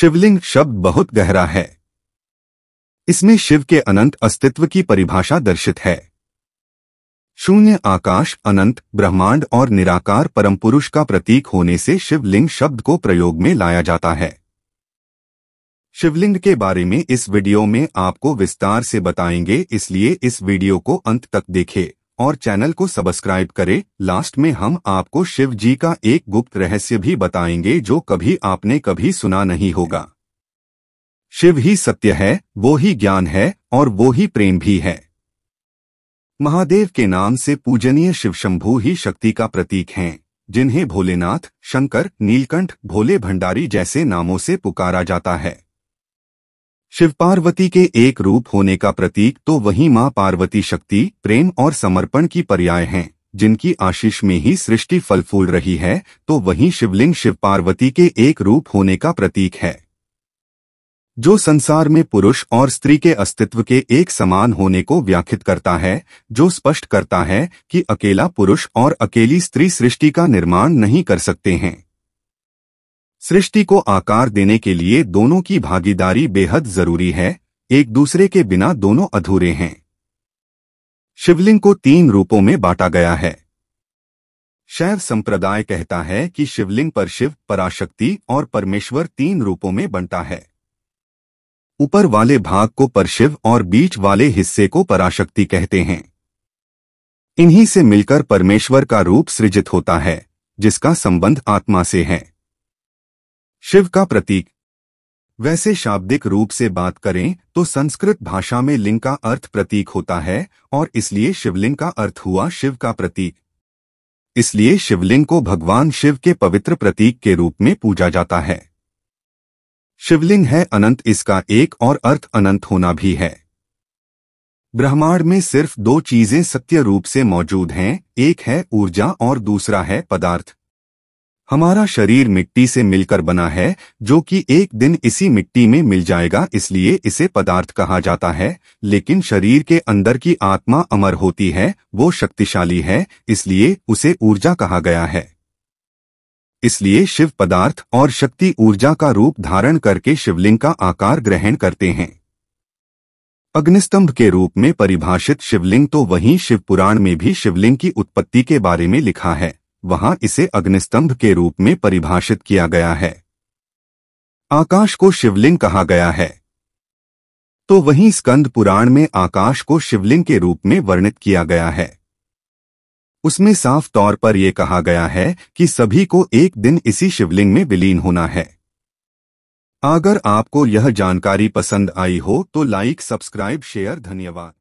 शिवलिंग शब्द बहुत गहरा है इसमें शिव के अनंत अस्तित्व की परिभाषा दर्शित है शून्य आकाश अनंत ब्रह्मांड और निराकार परम पुरुष का प्रतीक होने से शिवलिंग शब्द को प्रयोग में लाया जाता है शिवलिंग के बारे में इस वीडियो में आपको विस्तार से बताएंगे इसलिए इस वीडियो को अंत तक देखें। और चैनल को सब्सक्राइब करें लास्ट में हम आपको शिव जी का एक गुप्त रहस्य भी बताएंगे जो कभी आपने कभी सुना नहीं होगा शिव ही सत्य है वो ही ज्ञान है और वो ही प्रेम भी है महादेव के नाम से पूजनीय शिवशंभू ही शक्ति का प्रतीक हैं जिन्हें भोलेनाथ शंकर नीलकंठ भोले भंडारी जैसे नामों से पुकारा जाता है शिव पार्वती के एक रूप होने का प्रतीक तो वही माँ पार्वती शक्ति प्रेम और समर्पण की पर्याय हैं जिनकी आशीष में ही सृष्टि फल फूल रही है तो वही शिवलिंग शिव पार्वती के एक रूप होने का प्रतीक है जो संसार में पुरुष और स्त्री के अस्तित्व के एक समान होने को व्याख्यित करता है जो स्पष्ट करता है कि अकेला पुरुष और अकेली स्त्री सृष्टि का निर्माण नहीं कर सकते हैं सृष्टि को आकार देने के लिए दोनों की भागीदारी बेहद जरूरी है एक दूसरे के बिना दोनों अधूरे हैं शिवलिंग को तीन रूपों में बांटा गया है शैव संप्रदाय कहता है कि शिवलिंग पर शिव पराशक्ति और परमेश्वर तीन रूपों में बनता है ऊपर वाले भाग को परशिव और बीच वाले हिस्से को पराशक्ति कहते हैं इन्हीं से मिलकर परमेश्वर का रूप सृजित होता है जिसका संबंध आत्मा से है शिव का प्रतीक वैसे शाब्दिक रूप से बात करें तो संस्कृत भाषा में लिंग का अर्थ प्रतीक होता है और इसलिए शिवलिंग का अर्थ हुआ शिव का प्रतीक इसलिए शिवलिंग को भगवान शिव के पवित्र प्रतीक के रूप में पूजा जाता है शिवलिंग है अनंत इसका एक और अर्थ अनंत होना भी है ब्रह्मांड में सिर्फ दो चीजें सत्य रूप से मौजूद हैं एक है ऊर्जा और दूसरा है पदार्थ हमारा शरीर मिट्टी से मिलकर बना है जो कि एक दिन इसी मिट्टी में मिल जाएगा इसलिए इसे पदार्थ कहा जाता है लेकिन शरीर के अंदर की आत्मा अमर होती है वो शक्तिशाली है इसलिए उसे ऊर्जा कहा गया है इसलिए शिव पदार्थ और शक्ति ऊर्जा का रूप धारण करके शिवलिंग का आकार ग्रहण करते हैं अग्निस्तंभ के रूप में परिभाषित शिवलिंग तो वहीं शिवपुराण में भी शिवलिंग की उत्पत्ति के बारे में लिखा है वहां इसे अग्निस्तंभ के रूप में परिभाषित किया गया है आकाश को शिवलिंग कहा गया है तो वहीं स्कंद पुराण में आकाश को शिवलिंग के रूप में वर्णित किया गया है उसमें साफ तौर पर यह कहा गया है कि सभी को एक दिन इसी शिवलिंग में विलीन होना है अगर आपको यह जानकारी पसंद आई हो तो लाइक सब्सक्राइब शेयर धन्यवाद